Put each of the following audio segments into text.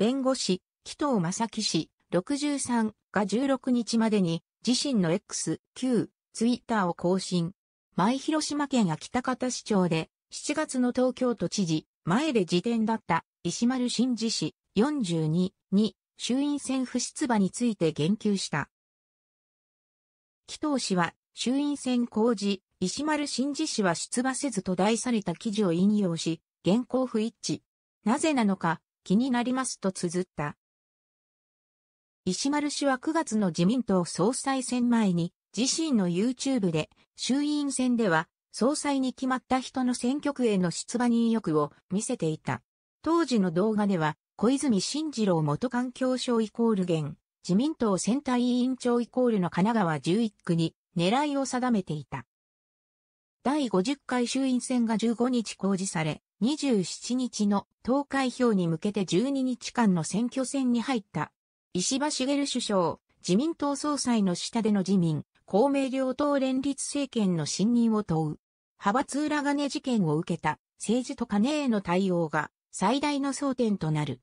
弁護士、紀藤正樹氏63が16日までに自身の X、Q、ツイッターを更新。前広島県秋田方市長で7月の東京都知事、前で辞典だった石丸真二氏42に衆院選不出馬について言及した。紀藤氏は衆院選公示、石丸真二氏は出馬せずと題された記事を引用し、現行不一致。なぜなのか、気になりますと綴った。石丸氏は9月の自民党総裁選前に自身の YouTube で衆院選では総裁に決まった人の選挙区への出馬に意欲を見せていた。当時の動画では小泉進次郎元環境省イコール現自民党選対委員長イコールの神奈川11区に狙いを定めていた。第50回衆院選が15日公示され、27日の投開票に向けて12日間の選挙戦に入った。石破茂首相、自民党総裁の下での自民、公明両党連立政権の信任を問う。派閥裏金事件を受けた政治と金への対応が最大の争点となる。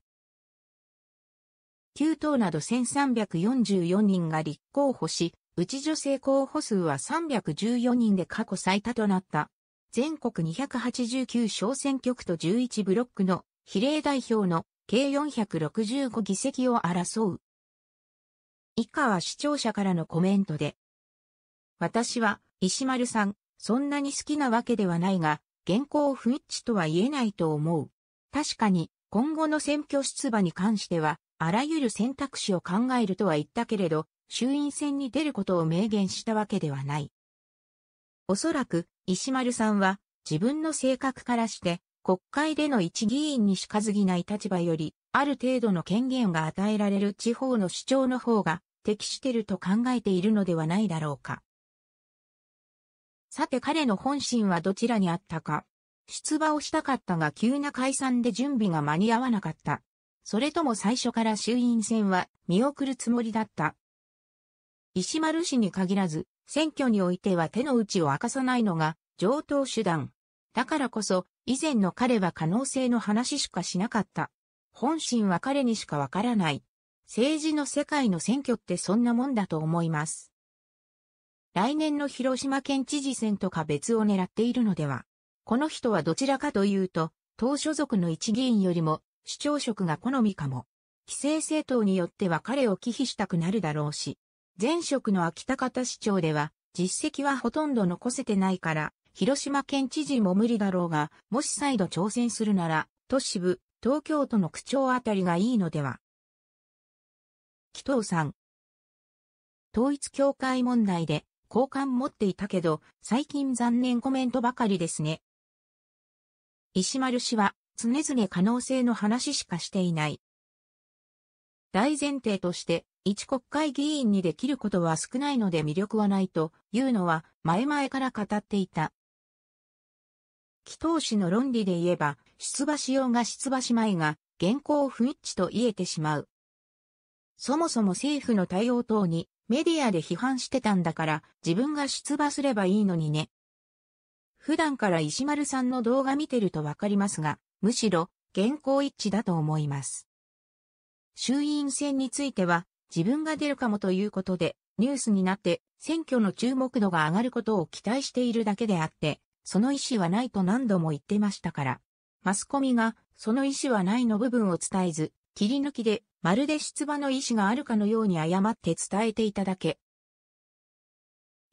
9党など1344人が立候補し、うち女性候補数は314人で過去最多となった。全国289小選挙区と11ブロックの比例代表の計465議席を争う。以下は視聴者からのコメントで。私は、石丸さん、そんなに好きなわけではないが、現行不一致とは言えないと思う。確かに、今後の選挙出馬に関しては、あらゆる選択肢を考えるとは言ったけれど、衆院選に出ることを明言したわけではない。おそらく、石丸さんは、自分の性格からして、国会での一議員にしかぎない立場より、ある程度の権限が与えられる地方の主張の方が適してると考えているのではないだろうか。さて彼の本心はどちらにあったか。出馬をしたかったが急な解散で準備が間に合わなかった。それとも最初から衆院選は見送るつもりだった。石丸氏に限らず、選挙においては手の内を明かさないのが上等手段。だからこそ、以前の彼は可能性の話しかしなかった。本心は彼にしかわからない。政治の世界の選挙ってそんなもんだと思います。来年の広島県知事選とか別を狙っているのでは。この人はどちらかというと、党所属の一議員よりも、市長職が好みかも。規制政党によっては彼を忌避したくなるだろうし、前職の秋田方市長では、実績はほとんど残せてないから、広島県知事も無理だろうが、もし再度挑戦するなら、都市部、東京都の区長あたりがいいのでは。紀藤さん。統一協会問題で、好感持っていたけど、最近残念コメントばかりですね。石丸氏は、常々可能性の話しかしていない。大前提として、一国会議員にできることは少ないので魅力はないというのは前々から語っていた。紀藤氏の論理で言えば、出馬しようが出馬しまいが、現行不一致と言えてしまう。そもそも政府の対応等にメディアで批判してたんだから自分が出馬すればいいのにね。普段から石丸さんの動画見てるとわかりますが、むしろ現行一致だと思います。衆院選については自分が出るかもということで、ニュースになって選挙の注目度が上がることを期待しているだけであって、その意思はないと何度も言ってましたから。マスコミが、その意思はないの部分を伝えず、切り抜きで、まるで出馬の意思があるかのように誤って伝えていただけ。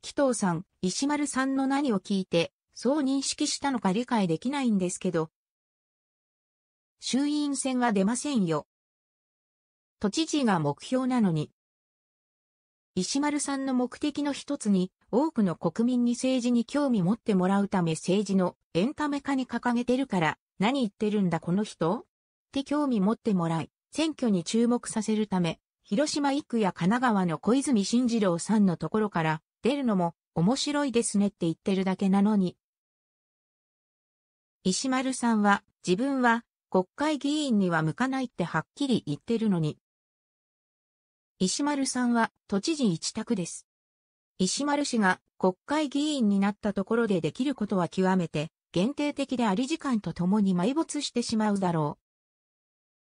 紀藤さん、石丸さんの何を聞いて、そう認識したのか理解できないんですけど。衆院選は出ませんよ。都知事が目標なのに。石丸さんの目的の一つに、多くの国民に政治に興味持ってもらうため政治のエンタメ化に掲げてるから、何言ってるんだこの人って興味持ってもらい、選挙に注目させるため、広島1区や神奈川の小泉進次郎さんのところから出るのも面白いですねって言ってるだけなのに。石丸さんは自分は国会議員には向かないってはっきり言ってるのに石丸さんは都知事一択です。石丸氏が国会議員になったところでできることは極めて限定的であり時間とともに埋没してしまうだろう。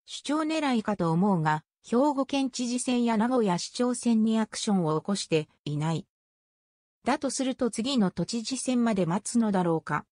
主張狙いかと思うが、兵庫県知事選や名古屋市長選にアクションを起こしていない。だとすると次の都知事選まで待つのだろうか。